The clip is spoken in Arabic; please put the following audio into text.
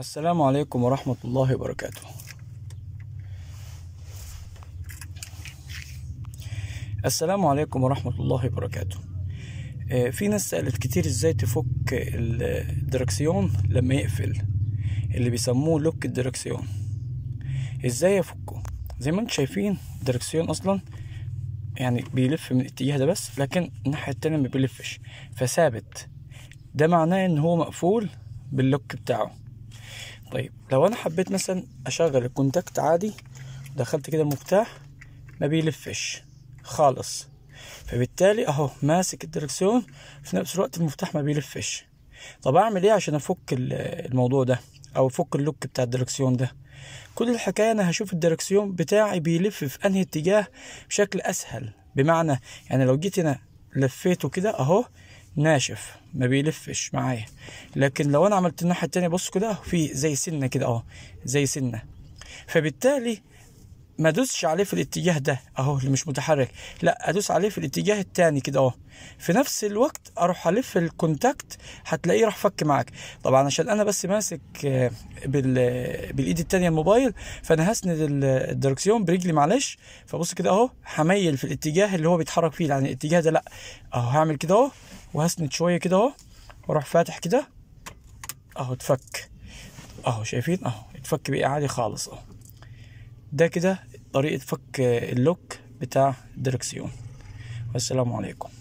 السلام عليكم ورحمة الله وبركاته السلام عليكم ورحمة الله وبركاته آه، في ناس سألت كتير ازاي تفك الدركسيون لما يقفل اللي بيسموه لوك الدركسيون ازاي افكه زي ما انتم شايفين الدركسيون اصلا يعني بيلف من الاتجاه ده بس لكن الناحية التانية ما بيلفش فثابت ده معناه ان هو مقفول باللوك بتاعه طيب لو انا حبيت مثلا اشغل الكونتاكت عادي دخلت كده المفتاح ما بيلفش خالص فبالتالي اهو ماسك الدركسيون في نفس الوقت المفتاح ما بيلفش طب اعمل ايه عشان افك الموضوع ده او افك اللوك بتاع الدركسيون ده كل الحكايه انا هشوف الدركسيون بتاعي بيلف في انهي اتجاه بشكل اسهل بمعنى يعني لو جيت هنا لفيته كده اهو ناشف ما بيلفش معايا لكن لو انا عملت الناحيه التانية بص كده في زي سنه كده اهو زي سنه فبالتالي ما ادوسش عليه في الاتجاه ده اهو اللي مش متحرك لا ادوس عليه في الاتجاه التاني كده اهو في نفس الوقت اروح الف الكونتاكت هتلاقيه راح فك معاك طبعا عشان انا بس ماسك آه، بال... بالايد التانية الموبايل فانا هسند الدركسيون برجلي معلش فبص كده اهو هميل في الاتجاه اللي هو بيتحرك فيه يعني الاتجاه ده لا اهو هعمل كده اهو وهسند شويه كده اهو واروح فاتح كده اهو اتفك اهو شايفين اهو اتفك بقى عادي خالص اهو ده كده طريقه فك اللوك بتاع الدركسيون والسلام عليكم